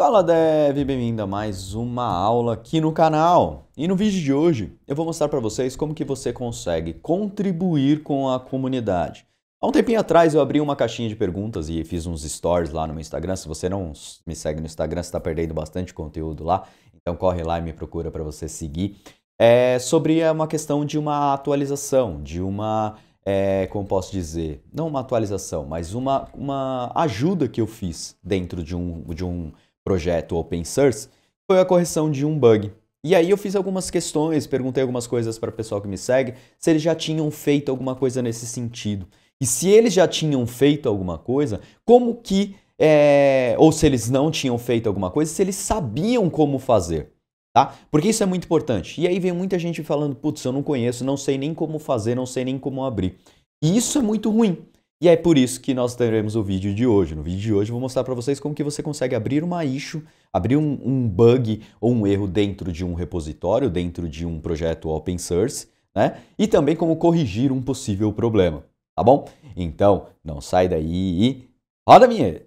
Fala Dev, bem-vindo a mais uma aula aqui no canal. E no vídeo de hoje eu vou mostrar para vocês como que você consegue contribuir com a comunidade. Há um tempinho atrás eu abri uma caixinha de perguntas e fiz uns stories lá no meu Instagram. Se você não me segue no Instagram, você está perdendo bastante conteúdo lá. Então corre lá e me procura para você seguir. É sobre uma questão de uma atualização, de uma é, como posso dizer, não uma atualização, mas uma, uma ajuda que eu fiz dentro de um, de um projeto open source foi a correção de um bug. E aí eu fiz algumas questões, perguntei algumas coisas para o pessoal que me segue, se eles já tinham feito alguma coisa nesse sentido. E se eles já tinham feito alguma coisa, como que é, ou se eles não tinham feito alguma coisa, se eles sabiam como fazer, tá? Porque isso é muito importante. E aí vem muita gente falando, putz, eu não conheço, não sei nem como fazer, não sei nem como abrir. E isso é muito ruim, e é por isso que nós teremos o vídeo de hoje. No vídeo de hoje eu vou mostrar para vocês como que você consegue abrir uma issue, abrir um, um, bug ou um erro dentro de um repositório, dentro de um projeto open source, né? E também como corrigir um possível problema, tá bom? Então, não sai daí e roda a vinheta!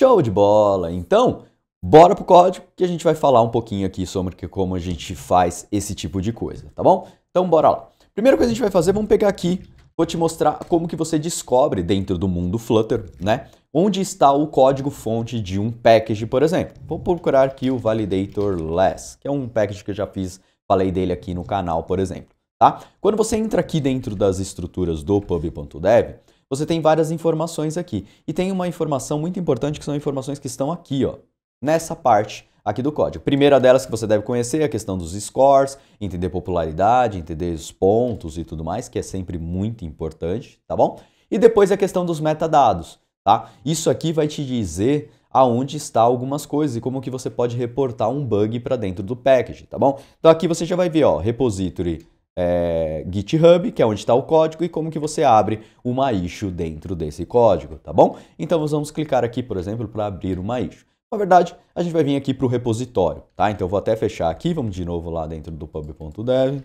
Show de bola! Então, Bora pro código que a gente vai falar um pouquinho aqui sobre como a gente faz esse tipo de coisa, tá bom? Então bora lá. Primeira coisa que a gente vai fazer, vamos pegar aqui, vou te mostrar como que você descobre dentro do mundo Flutter, né? Onde está o código fonte de um package, por exemplo. Vou procurar aqui o validator less, que é um package que eu já fiz, falei dele aqui no canal, por exemplo, tá? Quando você entra aqui dentro das estruturas do pub.dev, você tem várias informações aqui. E tem uma informação muito importante que são informações que estão aqui, ó nessa parte aqui do código. primeira delas que você deve conhecer é a questão dos scores, entender popularidade, entender os pontos e tudo mais, que é sempre muito importante, tá bom? E depois a questão dos metadados, tá? Isso aqui vai te dizer aonde está algumas coisas e como que você pode reportar um bug para dentro do package, tá bom? Então aqui você já vai ver, ó, repository é, GitHub, que é onde está o código, e como que você abre uma issue dentro desse código, tá bom? Então nós vamos clicar aqui, por exemplo, para abrir uma issue. Na verdade, a gente vai vir aqui para o repositório, tá? Então eu vou até fechar aqui, vamos de novo lá dentro do pub.dev.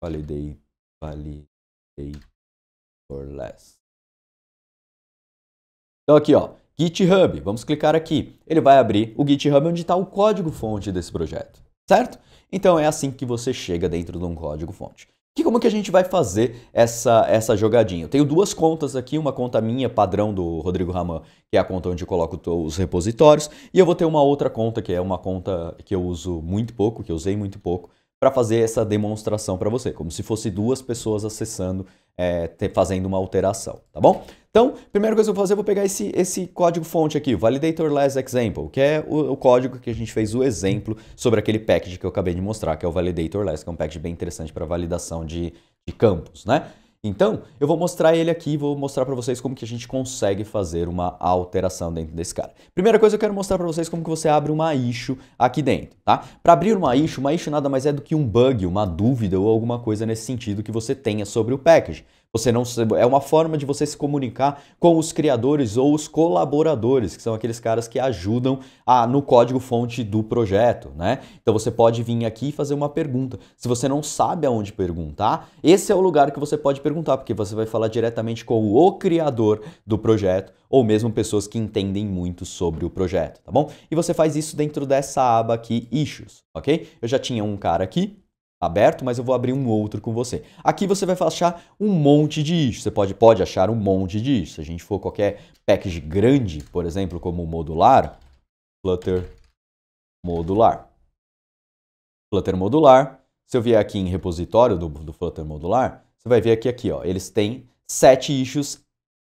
Validate, for less. Então aqui, ó, GitHub, vamos clicar aqui. Ele vai abrir o GitHub onde está o código fonte desse projeto, certo? Então é assim que você chega dentro de um código fonte. Que como que a gente vai fazer essa, essa jogadinha? Eu tenho duas contas aqui, uma conta minha, padrão do Rodrigo Raman, que é a conta onde eu coloco os repositórios, e eu vou ter uma outra conta, que é uma conta que eu uso muito pouco, que eu usei muito pouco, para fazer essa demonstração para você, como se fosse duas pessoas acessando, é, fazendo uma alteração, tá bom? Então, primeira coisa que eu vou fazer, eu vou pegar esse, esse código-fonte aqui, Validator Less Example, que é o, o, código que a gente fez o exemplo sobre aquele package que eu acabei de mostrar, que é o Validator que é um package bem interessante para validação de, de campos, né? Então, eu vou mostrar ele aqui e vou mostrar para vocês como que a gente consegue fazer uma alteração dentro desse cara. Primeira coisa, eu quero mostrar para vocês como que você abre uma issue aqui dentro, tá? Para abrir uma issue, uma issue nada mais é do que um bug, uma dúvida ou alguma coisa nesse sentido que você tenha sobre o package. Você não é uma forma de você se comunicar com os criadores ou os colaboradores, que são aqueles caras que ajudam a, no código-fonte do projeto, né? Então você pode vir aqui e fazer uma pergunta. Se você não sabe aonde perguntar, esse é o lugar que você pode perguntar, porque você vai falar diretamente com o criador do projeto ou mesmo pessoas que entendem muito sobre o projeto, tá bom? E você faz isso dentro dessa aba aqui, Issues, ok? Eu já tinha um cara aqui, aberto, mas eu vou abrir um outro com você. Aqui você vai achar um monte de isso. você pode, pode achar um monte de isso. Se a gente for qualquer package grande, por exemplo, como o modular, Flutter modular. Flutter modular, se eu vier aqui em repositório do, do Flutter modular, você vai ver que aqui, ó, eles têm sete issues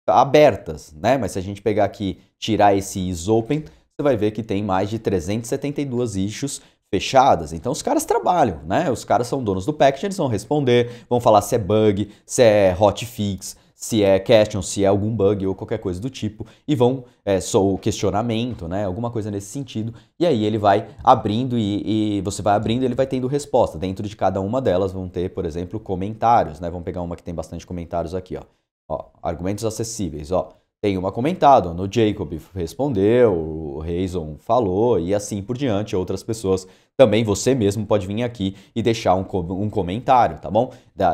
abertas, né? Mas se a gente pegar aqui, tirar esse isopen, você vai ver que tem mais de 372 issues fechadas. Então os caras trabalham, né? Os caras são donos do package, eles vão responder, vão falar se é bug, se é hotfix, se é question, se é algum bug ou qualquer coisa do tipo, e vão, é, só o questionamento, né? Alguma coisa nesse sentido. E aí ele vai abrindo e, e você vai abrindo e ele vai tendo resposta. Dentro de cada uma delas vão ter, por exemplo, comentários, né? Vamos pegar uma que tem bastante comentários aqui, ó. ó argumentos acessíveis, ó. Tem uma comentada, no Jacob respondeu, o Reison falou e assim por diante, outras pessoas também você mesmo pode vir aqui e deixar um, um comentário, tá bom?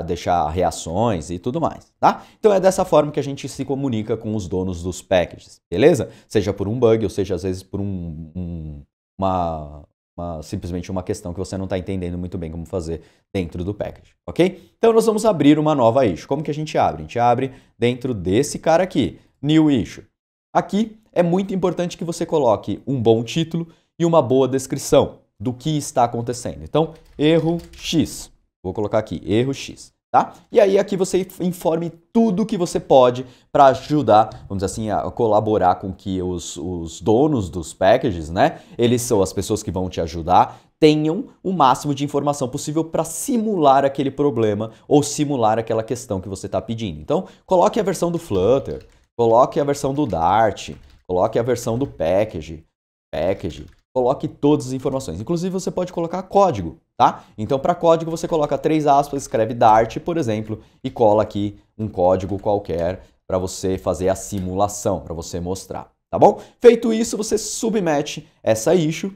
deixar reações e tudo mais, tá? Então é dessa forma que a gente se comunica com os donos dos packages, beleza? Seja por um bug ou seja às vezes por um, um uma, uma, simplesmente uma questão que você não está entendendo muito bem como fazer dentro do package, ok? Então nós vamos abrir uma nova issue. Como que a gente abre? A gente abre dentro desse cara aqui, New Issue. Aqui é muito importante que você coloque um bom título e uma boa descrição do que está acontecendo. Então, erro X. Vou colocar aqui, erro X. Tá? E aí aqui você informe tudo que você pode para ajudar, vamos dizer assim, a colaborar com que os, os donos dos packages, né? Eles são as pessoas que vão te ajudar, tenham o máximo de informação possível para simular aquele problema ou simular aquela questão que você está pedindo. Então, coloque a versão do Flutter, coloque a versão do Dart, coloque a versão do package, package, Coloque todas as informações. Inclusive, você pode colocar código, tá? Então, para código, você coloca três aspas, escreve Dart, por exemplo, e cola aqui um código qualquer para você fazer a simulação, para você mostrar, tá bom? Feito isso, você submete essa issue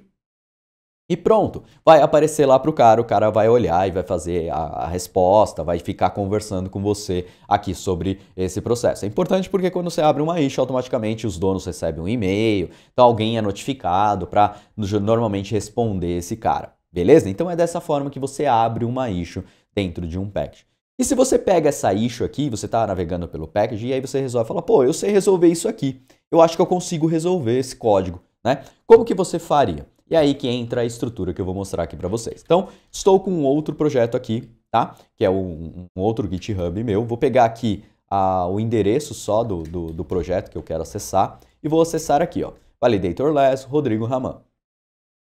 e pronto, vai aparecer lá para o cara, o cara vai olhar e vai fazer a, a, resposta, vai ficar conversando com você aqui sobre esse processo. É importante porque quando você abre uma ISH, automaticamente os donos recebem um e-mail, então alguém é notificado para normalmente responder esse cara, beleza? Então é dessa forma que você abre uma ISH dentro de um package. E se você pega essa issue aqui, você está navegando pelo package e aí você resolve, fala, pô, eu sei resolver isso aqui, eu acho que eu consigo resolver esse código, né? Como que você faria? E é aí que entra a estrutura que eu vou mostrar aqui para vocês. Então, estou com um outro projeto aqui, tá? Que é um, um outro GitHub meu. Vou pegar aqui a, o endereço só do, do, do, projeto que eu quero acessar e vou acessar aqui, ó. Validator Less, Rodrigo Raman.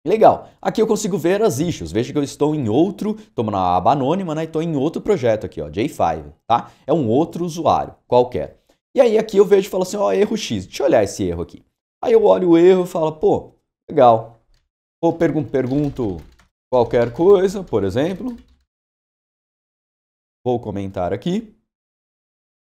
Legal, aqui eu consigo ver as issues, veja que eu estou em outro, estou na aba anônima, né, estou em outro projeto aqui, ó, J5, tá? É um outro usuário, qualquer. E aí aqui eu vejo e falo assim, ó, erro X, deixa eu olhar esse erro aqui. Aí eu olho o erro e falo, pô, legal, ou pergunto qualquer coisa, por exemplo, vou comentar aqui.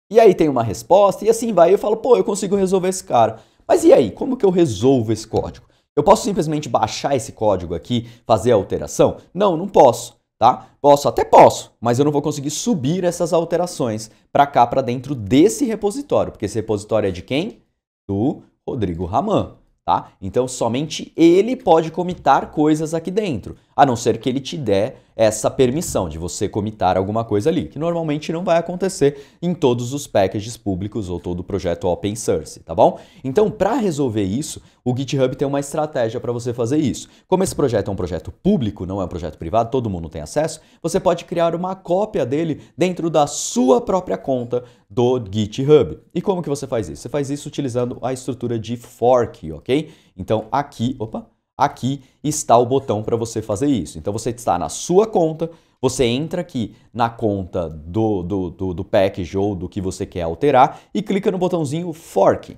E aí tem uma resposta, e assim vai. Eu falo, pô, eu consigo resolver esse cara. Mas e aí, como que eu resolvo esse código? Eu posso simplesmente baixar esse código aqui, fazer a alteração? Não, não posso, tá? Posso, até posso, mas eu não vou conseguir subir essas alterações para cá, para dentro desse repositório, porque esse repositório é de quem? Do Rodrigo Raman tá? Então somente ele pode comitar coisas aqui dentro a não ser que ele te dê essa permissão de você comitar alguma coisa ali, que normalmente não vai acontecer em todos os packages públicos ou todo o projeto open source, tá bom? Então, para resolver isso, o GitHub tem uma estratégia para você fazer isso. Como esse projeto é um projeto público, não é um projeto privado, todo mundo tem acesso, você pode criar uma cópia dele dentro da sua própria conta do GitHub. E como que você faz isso? Você faz isso utilizando a estrutura de fork, ok? Então, aqui, opa, aqui está o botão para você fazer isso. Então você está na sua conta, você entra aqui na conta do, do, do, do package ou do que você quer alterar e clica no botãozinho fork.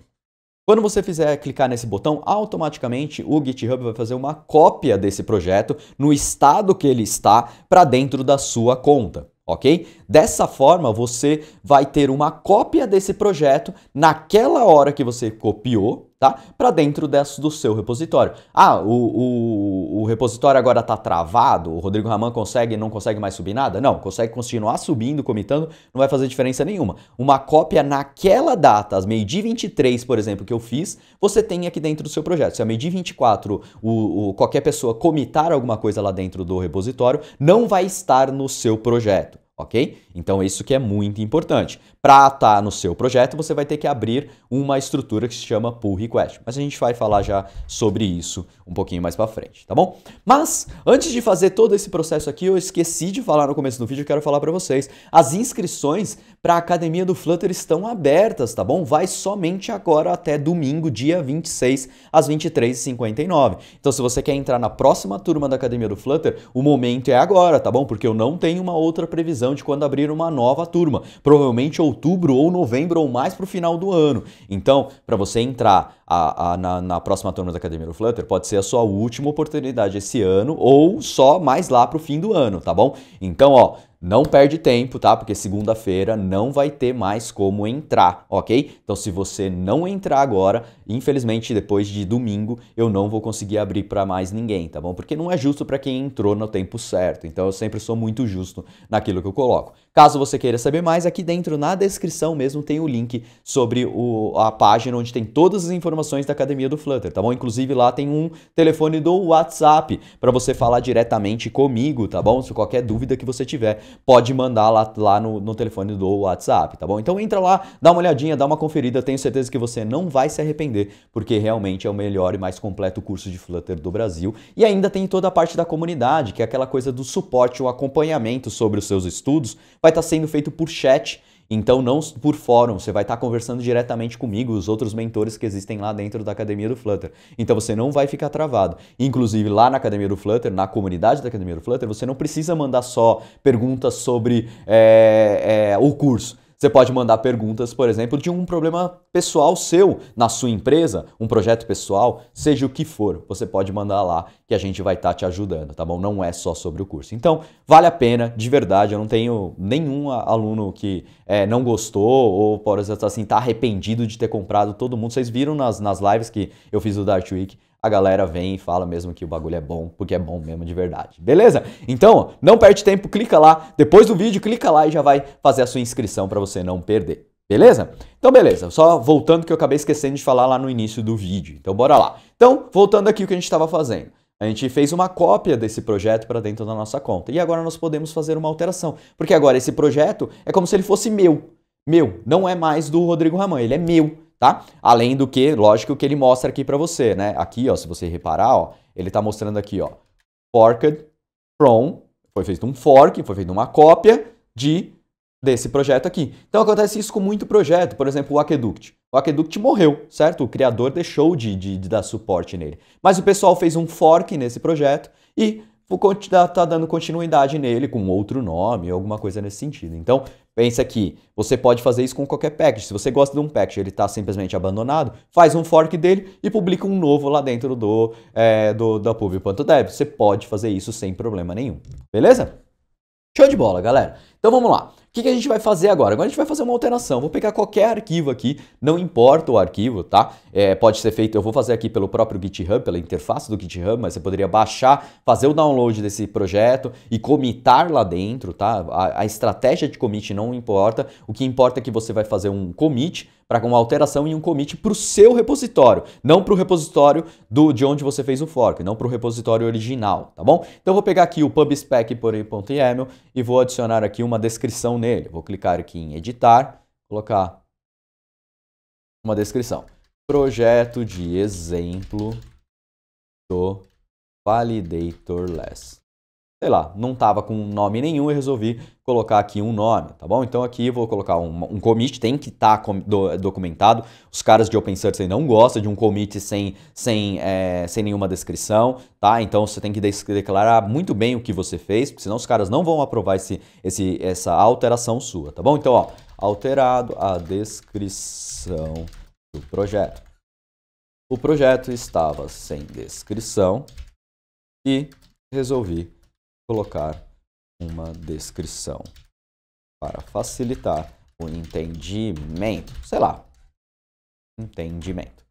Quando você fizer clicar nesse botão, automaticamente o GitHub vai fazer uma cópia desse projeto no estado que ele está para dentro da sua conta, ok? Dessa forma, você vai ter uma cópia desse projeto naquela hora que você copiou, tá? para dentro desse, do seu repositório. Ah, o, o, o repositório agora está travado, o Rodrigo Raman consegue não consegue mais subir nada? Não, consegue continuar subindo, comitando, não vai fazer diferença nenhuma. Uma cópia naquela data, às meio-dia 23, por exemplo, que eu fiz, você tem aqui dentro do seu projeto. Se a meio-dia 24 o, o, qualquer pessoa comitar alguma coisa lá dentro do repositório, não vai estar no seu projeto ok? Então isso que é muito importante. Para estar tá no seu projeto, você vai ter que abrir uma estrutura que se chama pull request. Mas a gente vai falar já sobre isso um pouquinho mais para frente, tá bom? Mas antes de fazer todo esse processo aqui, eu esqueci de falar no começo do vídeo, eu quero falar para vocês. As inscrições para a academia do Flutter estão abertas, tá bom? Vai somente agora até domingo, dia 26, às 23h59. Então, se você quer entrar na próxima turma da academia do Flutter, o momento é agora, tá bom? Porque eu não tenho uma outra previsão de quando abrir uma nova turma. Provavelmente outubro ou novembro ou mais para o final do ano. Então, para você entrar a, a, na, na, próxima turma da academia do Flutter, pode ser a sua última oportunidade esse ano ou só mais lá para o fim do ano, tá bom? Então, ó, não perde tempo, tá? Porque segunda-feira não vai ter mais como entrar, ok? Então, se você não entrar agora, infelizmente, depois de domingo, eu não vou conseguir abrir para mais ninguém, tá bom? Porque não é justo para quem entrou no tempo certo. Então, eu sempre sou muito justo naquilo que eu coloco. Caso você queira saber mais, aqui dentro na descrição mesmo tem o link sobre o, a página onde tem todas as informações da Academia do Flutter, tá bom? Inclusive lá tem um telefone do WhatsApp para você falar diretamente comigo, tá bom? Se qualquer dúvida que você tiver, pode mandar lá, lá no, no telefone do WhatsApp, tá bom? Então entra lá, dá uma olhadinha, dá uma conferida, tenho certeza que você não vai se arrepender, porque realmente é o melhor e mais completo curso de Flutter do Brasil. E ainda tem toda a parte da comunidade, que é aquela coisa do suporte, o acompanhamento sobre os seus estudos vai estar tá sendo feito por chat. Então, não por fórum, você vai estar tá conversando diretamente comigo, os outros mentores que existem lá dentro da Academia do Flutter. Então, você não vai ficar travado. Inclusive, lá na Academia do Flutter, na comunidade da Academia do Flutter, você não precisa mandar só perguntas sobre é, é, o curso. Você pode mandar perguntas, por exemplo, de um problema pessoal seu, na sua empresa, um projeto pessoal, seja o que for, você pode mandar lá que a gente vai estar tá te ajudando, tá bom? Não é só sobre o curso. Então, vale a pena, de verdade. Eu não tenho nenhum aluno que é, não gostou ou, por exemplo, assim, tá arrependido de ter comprado todo mundo. Vocês viram nas, nas lives que eu fiz do Dart Week, a galera vem e fala mesmo que o bagulho é bom, porque é bom mesmo de verdade. Beleza? Então, não perde tempo, clica lá. Depois do vídeo, clica lá e já vai fazer a sua inscrição para você não perder. Beleza? Então, beleza. Só voltando que eu acabei esquecendo de falar lá no início do vídeo. Então, bora lá. Então, voltando aqui o que a gente estava fazendo. A gente fez uma cópia desse projeto para dentro da nossa conta. E agora nós podemos fazer uma alteração. Porque agora esse projeto é como se ele fosse meu. Meu, não é mais do Rodrigo Raman, ele é meu, tá? Além do que, lógico, que ele mostra aqui para você, né? Aqui, ó, se você reparar, ó, ele está mostrando aqui, ó, forked from, foi feito um fork, foi feito uma cópia de desse projeto aqui. Então acontece isso com muito projeto, por exemplo, o Aqueduct o Aqueduct morreu, certo? O criador deixou de, de, de, dar suporte nele. Mas o pessoal fez um fork nesse projeto e está tá dando continuidade nele com outro nome, alguma coisa nesse sentido. Então, pensa que você pode fazer isso com qualquer package. Se você gosta de um package ele está simplesmente abandonado, faz um fork dele e publica um novo lá dentro do, é, do da pub.dev. Você pode fazer isso sem problema nenhum. Beleza? Show de bola, galera. Então, vamos lá. O que, que, a gente vai fazer agora? Agora a gente vai fazer uma alteração. Vou pegar qualquer arquivo aqui, não importa o arquivo, tá? É, pode ser feito, eu vou fazer aqui pelo próprio GitHub, pela interface do GitHub, mas você poderia baixar, fazer o download desse projeto e comitar lá dentro, tá? A, a estratégia de commit não importa. O que importa é que você vai fazer um commit para uma alteração em um commit para o seu repositório, não para o repositório do, de onde você fez o fork, não para o repositório original, tá bom? Então eu vou pegar aqui o pubspec.yaml e vou adicionar aqui uma descrição nele. Vou clicar aqui em editar, colocar uma descrição. Projeto de exemplo do validatorless sei lá, não estava com nome nenhum e resolvi colocar aqui um nome, tá bom? Então aqui vou colocar um, um commit, tem que estar tá do, documentado. Os caras de OpenSearch não gostam de um commit sem, sem, é, sem nenhuma descrição, tá? Então você tem que declarar muito bem o que você fez, porque senão os caras não vão aprovar esse, esse, essa alteração sua, tá bom? Então, ó, alterado a descrição do projeto. O projeto estava sem descrição e resolvi colocar uma descrição para facilitar o entendimento. Sei lá. Entendimento.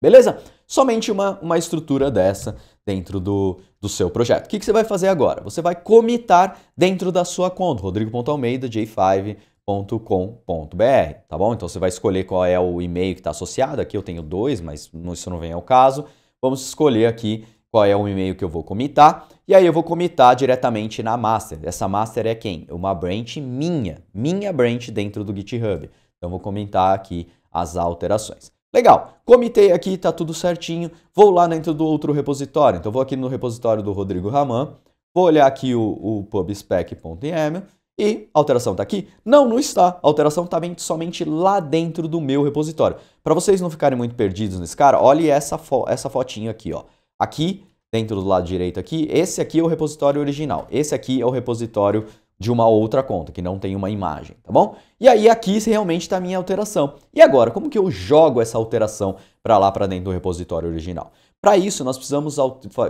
Beleza? Somente uma, uma estrutura dessa dentro do, do seu projeto. O que, que você vai fazer agora? Você vai comitar dentro da sua conta, rodrigo.almeida, j5.com.br, tá bom? Então você vai escolher qual é o e-mail que está associado. Aqui eu tenho dois, mas isso não vem ao caso. Vamos escolher aqui qual é o e-mail que eu vou comitar. E aí eu vou comitar diretamente na master. Essa master é quem? Uma branch minha, minha branch dentro do GitHub. Então vou comentar aqui as alterações. Legal, comitei aqui, tá tudo certinho. Vou lá dentro do outro repositório. Então vou aqui no repositório do Rodrigo Raman, vou olhar aqui o, o pubspec.yaml e a alteração está aqui? Não, não está. A alteração está somente lá dentro do meu repositório. Para vocês não ficarem muito perdidos nesse cara, olhe essa, fo essa fotinha aqui. Ó. Aqui dentro do lado direito aqui, esse aqui é o repositório original. Esse aqui é o repositório de uma outra conta, que não tem uma imagem, tá bom? E aí aqui realmente está a minha alteração. E agora, como que eu jogo essa alteração para lá, para dentro do repositório original? Para isso, nós precisamos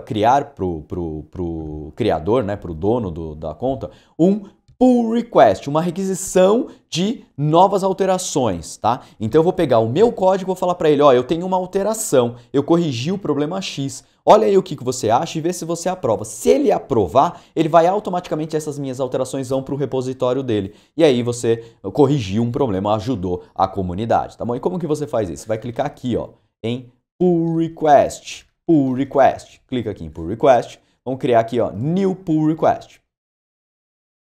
criar para o criador, né, para o dono do, da conta, um pull request, uma requisição de novas alterações, tá? Então eu vou pegar o meu código e vou falar para ele, ó, eu tenho uma alteração, eu corrigi o problema X, olha aí o que, que você acha e vê se você aprova. Se ele aprovar, ele vai automaticamente, essas minhas alterações vão para o repositório dele. E aí você corrigiu um problema, ajudou a comunidade, tá bom? E como que você faz isso? vai clicar aqui, ó, em pull request, pull request. Clica aqui em pull request, vamos criar aqui, ó, new pull request.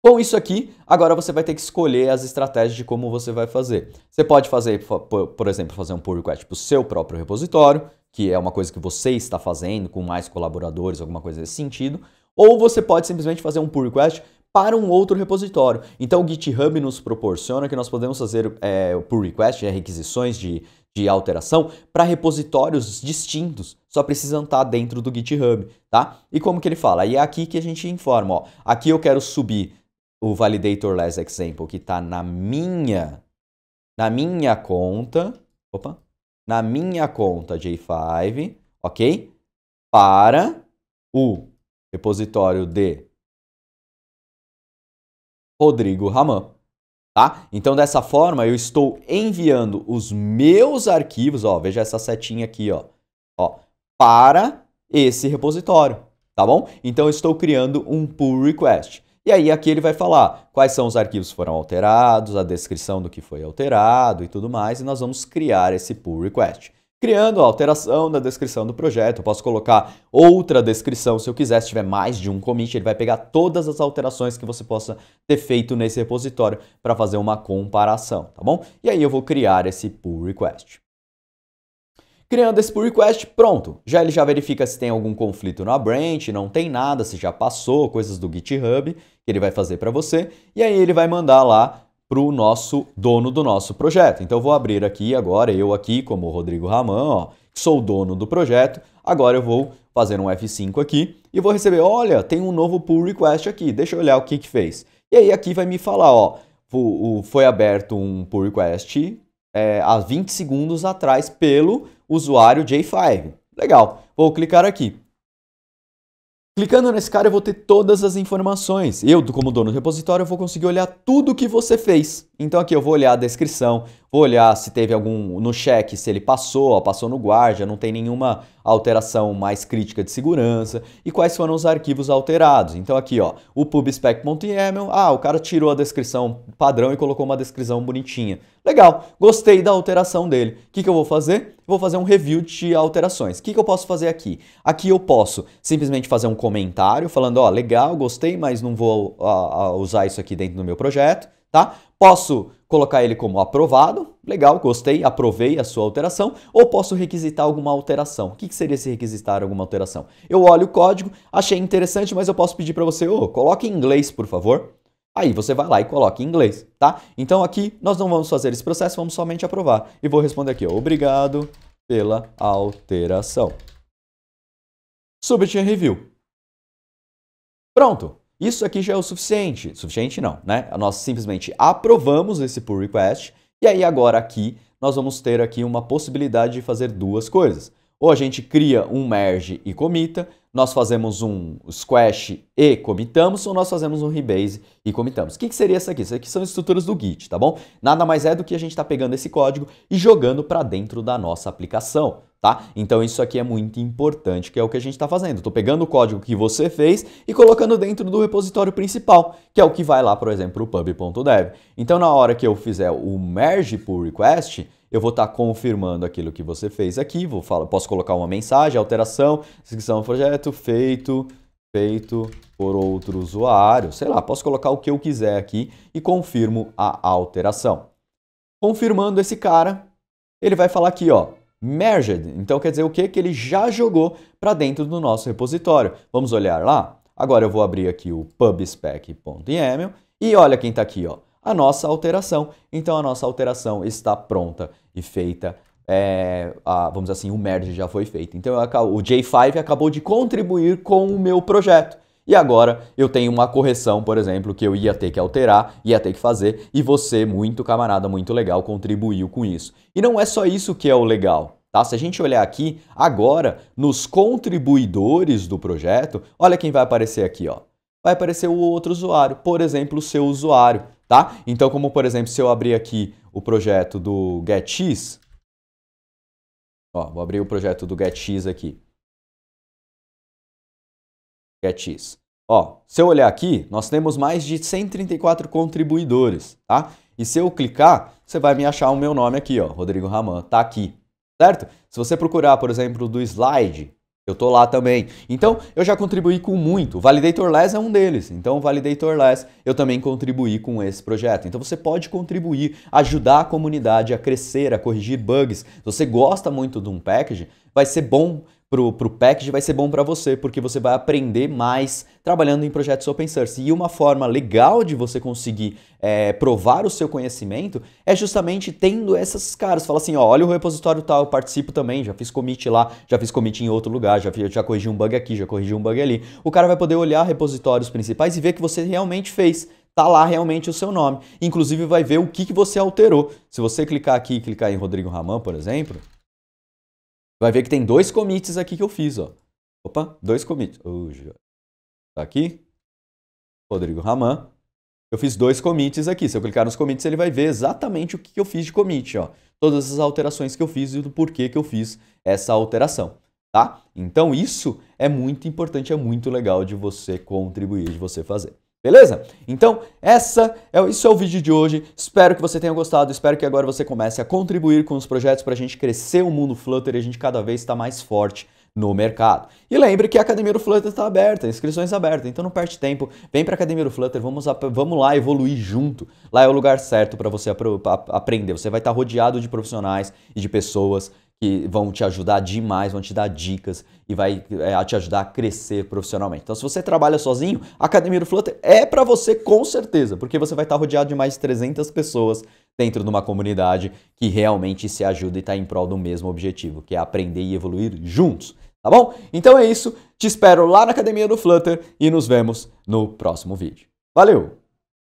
Com isso aqui, agora você vai ter que escolher as estratégias de como você vai fazer. Você pode fazer, por exemplo, fazer um pull request para o seu próprio repositório, que é uma coisa que você está fazendo com mais colaboradores, alguma coisa nesse sentido. Ou você pode simplesmente fazer um pull request para um outro repositório. Então o GitHub nos proporciona que nós podemos fazer é, pull request, é, requisições de, de alteração para repositórios distintos, só precisam estar tá dentro do GitHub, tá? E como que ele fala? E é aqui que a gente informa, ó, aqui eu quero subir o validator less example que está na minha na minha conta, opa, na minha conta J5, ok? Para o repositório de Rodrigo Raman. Tá? Então, dessa forma, eu estou enviando os meus arquivos, ó, veja essa setinha aqui, ó, ó, para esse repositório, tá bom? Então, eu estou criando um pull request. E aí aqui ele vai falar quais são os arquivos que foram alterados, a descrição do que foi alterado e tudo mais, e nós vamos criar esse pull request. Criando a alteração da descrição do projeto, eu posso colocar outra descrição se eu quiser, se tiver mais de um commit, ele vai pegar todas as alterações que você possa ter feito nesse repositório para fazer uma comparação, tá bom? E aí eu vou criar esse pull request. Criando esse pull request, pronto. Já ele já verifica se tem algum conflito na branch, não tem nada, se já passou, coisas do GitHub que ele vai fazer para você, e aí ele vai mandar lá para o nosso dono do nosso projeto. Então vou abrir aqui agora, eu aqui, como Rodrigo Raman, ó, sou dono do projeto, agora eu vou fazer um F5 aqui e vou receber, olha, tem um novo pull request aqui, deixa eu olhar o que que fez. E aí aqui vai me falar, ó, foi aberto um pull request é, há 20 segundos atrás pelo usuário J5. Legal, vou clicar aqui. Clicando nesse cara, eu vou ter todas as informações. Eu, como dono do repositório, vou conseguir olhar tudo o que você fez. Então aqui eu vou olhar a descrição, olhar se teve algum no cheque, se ele passou, ó, passou no guarda, não tem nenhuma alteração mais crítica de segurança e quais foram os arquivos alterados. Então aqui, ó, o pubspec.yml ah, o cara tirou a descrição padrão e colocou uma descrição bonitinha. Legal, gostei da alteração dele. O que, que eu vou fazer? Vou fazer um review de alterações. O que, que eu posso fazer aqui? Aqui eu posso simplesmente fazer um comentário falando, ó, legal, gostei, mas não vou a, a usar isso aqui dentro do meu projeto, tá? Posso colocar ele como aprovado, legal, gostei, aprovei a sua alteração, ou posso requisitar alguma alteração. O que, seria se requisitar alguma alteração? Eu olho o código, achei interessante, mas eu posso pedir para você, ô, oh, coloque em inglês, por favor. Aí você vai lá e coloca em inglês, tá? Então aqui nós não vamos fazer esse processo, vamos somente aprovar. E vou responder aqui, obrigado pela alteração. Submit review. Pronto, isso aqui já é o suficiente. Suficiente não, né? Nós simplesmente aprovamos esse pull request e aí agora aqui nós vamos ter aqui uma possibilidade de fazer duas coisas. Ou a gente cria um merge e comita, nós fazemos um squash e comitamos, ou nós fazemos um rebase e comitamos. O que, que seria isso aqui? Isso aqui são estruturas do Git, tá bom? Nada mais é do que a gente está pegando esse código e jogando para dentro da nossa aplicação tá? Então isso aqui é muito importante, que é o que a gente está fazendo. Estou pegando o código que você fez e colocando dentro do repositório principal, que é o que vai lá, por exemplo, o pub.dev. Então na hora que eu fizer o merge pull request, eu vou estar tá confirmando aquilo que você fez aqui, vou falar, posso colocar uma mensagem, alteração, descrição do projeto, feito, feito por outro usuário, sei lá, posso colocar o que eu quiser aqui e confirmo a alteração. Confirmando esse cara, ele vai falar aqui, ó, merged. Então quer dizer o que? Que ele já jogou para dentro do nosso repositório. Vamos olhar lá? Agora eu vou abrir aqui o pubspec.yaml e olha quem está aqui, ó, a nossa alteração. Então a nossa alteração está pronta e feita. É, a, vamos dizer assim, o merge já foi feito. Então eu, o J5 acabou de contribuir com o meu projeto. E agora eu tenho uma correção, por exemplo, que eu ia ter que alterar, ia ter que fazer, e você, muito camarada, muito legal, contribuiu com isso. E não é só isso que é o legal. Tá? Se a gente olhar aqui agora nos contribuidores do projeto, olha quem vai aparecer aqui, ó. Vai aparecer o outro usuário, por exemplo, o seu usuário, tá? Então, como por exemplo, se eu abrir aqui o projeto do GetX, ó, vou abrir o projeto do GetX aqui. GetX. Ó, se eu olhar aqui, nós temos mais de 134 contribuidores, tá? E se eu clicar, você vai me achar o meu nome aqui, ó, Rodrigo Raman, tá aqui, certo? Se você procurar, por exemplo, do slide, eu tô lá também. Então, eu já contribuí com muito. Validatorless é um deles. Então, Validatorless, eu também contribuí com esse projeto. Então, você pode contribuir, ajudar a comunidade a crescer, a corrigir bugs. Se você gosta muito de um package, vai ser bom pro, pro package vai ser bom para você, porque você vai aprender mais trabalhando em projetos open source. E uma forma legal de você conseguir é, provar o seu conhecimento é justamente tendo essas caras. Fala assim, ó, olha o repositório tal, eu participo também, já fiz commit lá, já fiz commit em outro lugar, já, já corrigi um bug aqui, já corrigi um bug ali. O cara vai poder olhar repositórios principais e ver que você realmente fez tá lá realmente o seu nome. Inclusive vai ver o que, que você alterou. Se você clicar aqui e clicar em Rodrigo Raman, por exemplo, Vai ver que tem dois commits aqui que eu fiz, ó. Opa, dois commits. Uh, tá aqui. Rodrigo Raman. Eu fiz dois commits aqui. Se eu clicar nos commits, ele vai ver exatamente o que eu fiz de commit, ó. Todas as alterações que eu fiz e do porquê que eu fiz essa alteração, tá? Então isso é muito importante, é muito legal de você contribuir, de você fazer. Beleza? Então, essa é, isso é o vídeo de hoje. Espero que você tenha gostado. Espero que agora você comece a contribuir com os projetos para a gente crescer o mundo Flutter e a gente cada vez está mais forte no mercado. E lembre que a Academia do Flutter está aberta, inscrições abertas, então não perde tempo, vem para a Academia do Flutter, vamos, vamos lá evoluir junto. Lá é o lugar certo para você aprender, você vai estar tá rodeado de profissionais e de pessoas que vão te ajudar demais, vão te dar dicas e vai é, te ajudar a crescer profissionalmente. Então, se você trabalha sozinho, a Academia do Flutter é para você com certeza, porque você vai estar tá rodeado de mais de 300 pessoas dentro de uma comunidade que realmente se ajuda e está em prol do mesmo objetivo, que é aprender e evoluir juntos, tá bom? Então é isso, te espero lá na Academia do Flutter e nos vemos no próximo vídeo. Valeu!